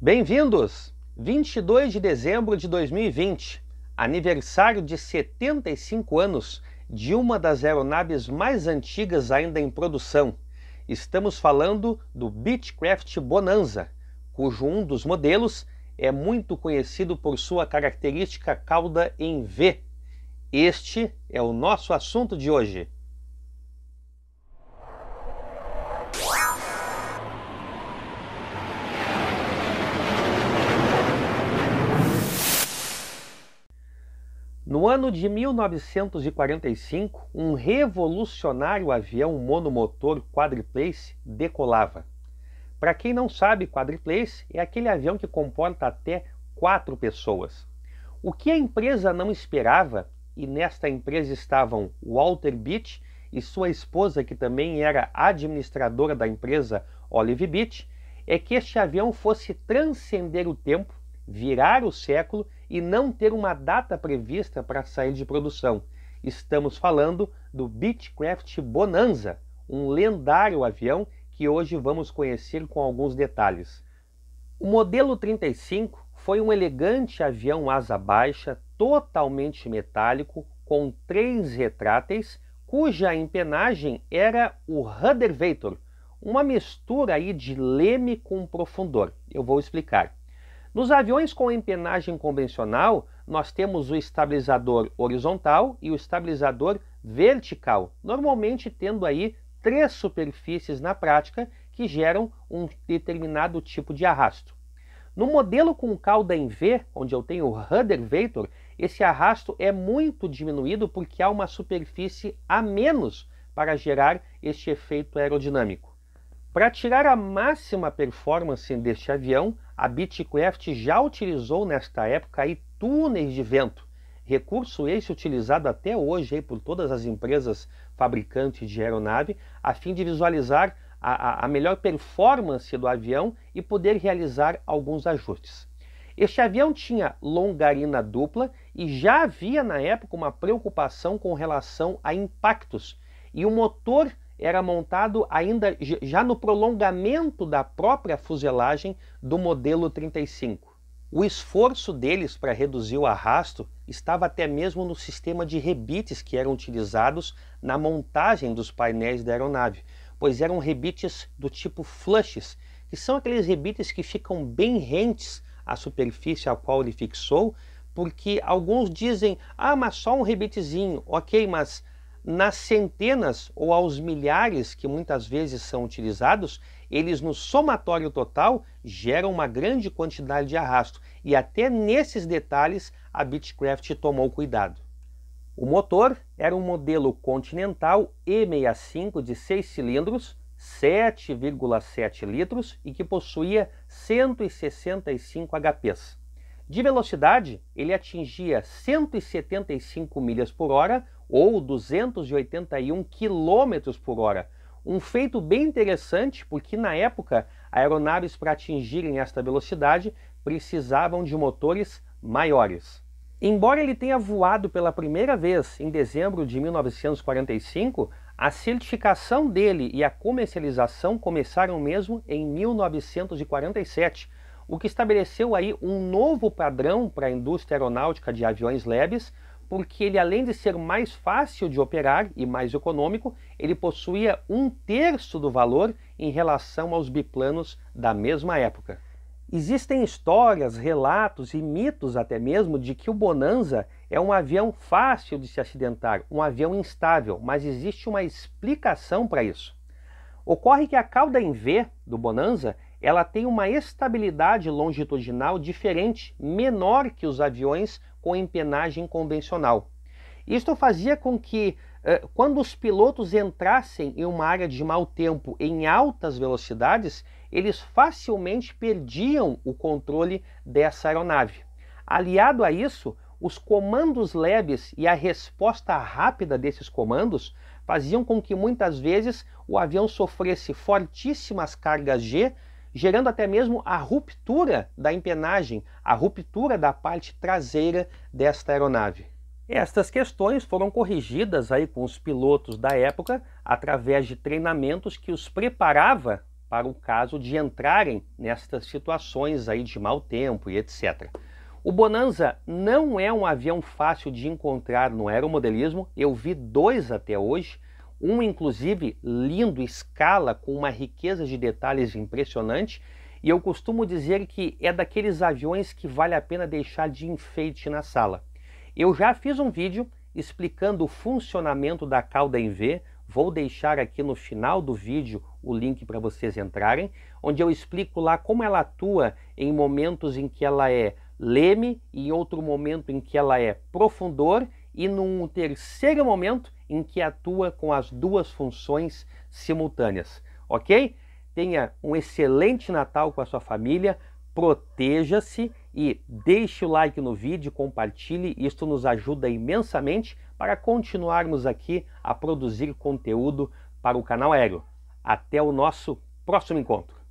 Bem-vindos! 22 de dezembro de 2020, aniversário de 75 anos de uma das aeronaves mais antigas ainda em produção. Estamos falando do Beechcraft Bonanza, cujo um dos modelos é muito conhecido por sua característica cauda em V. Este é o nosso assunto de hoje. No ano de 1945, um revolucionário avião monomotor quadriplace decolava. Para quem não sabe, quadriplace é aquele avião que comporta até quatro pessoas. O que a empresa não esperava, e nesta empresa estavam Walter Beach e sua esposa, que também era administradora da empresa Olive Beach, é que este avião fosse transcender o tempo virar o século e não ter uma data prevista para sair de produção. Estamos falando do Beechcraft Bonanza, um lendário avião que hoje vamos conhecer com alguns detalhes. O modelo 35 foi um elegante avião asa baixa, totalmente metálico, com três retráteis, cuja empenagem era o rudder Vator, uma mistura aí de leme com profundor. Eu vou explicar. Nos aviões com empenagem convencional, nós temos o estabilizador horizontal e o estabilizador vertical, normalmente tendo aí três superfícies na prática que geram um determinado tipo de arrasto. No modelo com cauda em V, onde eu tenho o vector, esse arrasto é muito diminuído porque há uma superfície a menos para gerar este efeito aerodinâmico. Para tirar a máxima performance deste avião, a Bitcraft já utilizou nesta época aí, túneis de vento, recurso esse utilizado até hoje aí, por todas as empresas fabricantes de aeronave, a fim de visualizar a, a, melhor performance do avião e poder realizar alguns ajustes. Este avião tinha longarina dupla e já havia na época uma preocupação com relação a impactos, e o motor era montado ainda já no prolongamento da própria fuselagem do modelo 35. O esforço deles para reduzir o arrasto estava até mesmo no sistema de rebites que eram utilizados na montagem dos painéis da aeronave, pois eram rebites do tipo flushes, que são aqueles rebites que ficam bem rentes à superfície à qual ele fixou, porque alguns dizem, ah, mas só um rebitezinho, ok, mas nas centenas ou aos milhares que muitas vezes são utilizados, eles no somatório total geram uma grande quantidade de arrasto e até nesses detalhes a Beechcraft tomou cuidado. O motor era um modelo Continental E65 de 6 cilindros, 7,7 litros e que possuía 165 HPs. De velocidade, ele atingia 175 milhas por hora ou 281 quilômetros por hora. Um feito bem interessante, porque na época aeronaves para atingirem esta velocidade precisavam de motores maiores. Embora ele tenha voado pela primeira vez em dezembro de 1945, a certificação dele e a comercialização começaram mesmo em 1947, o que estabeleceu aí um novo padrão para a indústria aeronáutica de aviões leves, porque ele além de ser mais fácil de operar e mais econômico, ele possuía um terço do valor em relação aos biplanos da mesma época. Existem histórias, relatos e mitos até mesmo de que o Bonanza é um avião fácil de se acidentar, um avião instável, mas existe uma explicação para isso. Ocorre que a cauda em V do Bonanza ela tem uma estabilidade longitudinal diferente, menor que os aviões com empenagem convencional. Isto fazia com que, eh, quando os pilotos entrassem em uma área de mau tempo em altas velocidades, eles facilmente perdiam o controle dessa aeronave. Aliado a isso, os comandos leves e a resposta rápida desses comandos faziam com que muitas vezes o avião sofresse fortíssimas cargas G gerando até mesmo a ruptura da empenagem, a ruptura da parte traseira desta aeronave. Estas questões foram corrigidas aí com os pilotos da época através de treinamentos que os preparava para o caso de entrarem nestas situações aí de mau tempo e etc. O Bonanza não é um avião fácil de encontrar no aeromodelismo, eu vi dois até hoje, um, inclusive, lindo, escala, com uma riqueza de detalhes impressionante. E eu costumo dizer que é daqueles aviões que vale a pena deixar de enfeite na sala. Eu já fiz um vídeo explicando o funcionamento da cauda em V. Vou deixar aqui no final do vídeo o link para vocês entrarem, onde eu explico lá como ela atua em momentos em que ela é leme e em outro momento em que ela é profundor e num terceiro momento em que atua com as duas funções simultâneas, ok? Tenha um excelente Natal com a sua família, proteja-se e deixe o like no vídeo, compartilhe, isto nos ajuda imensamente para continuarmos aqui a produzir conteúdo para o canal Aéreo. Até o nosso próximo encontro!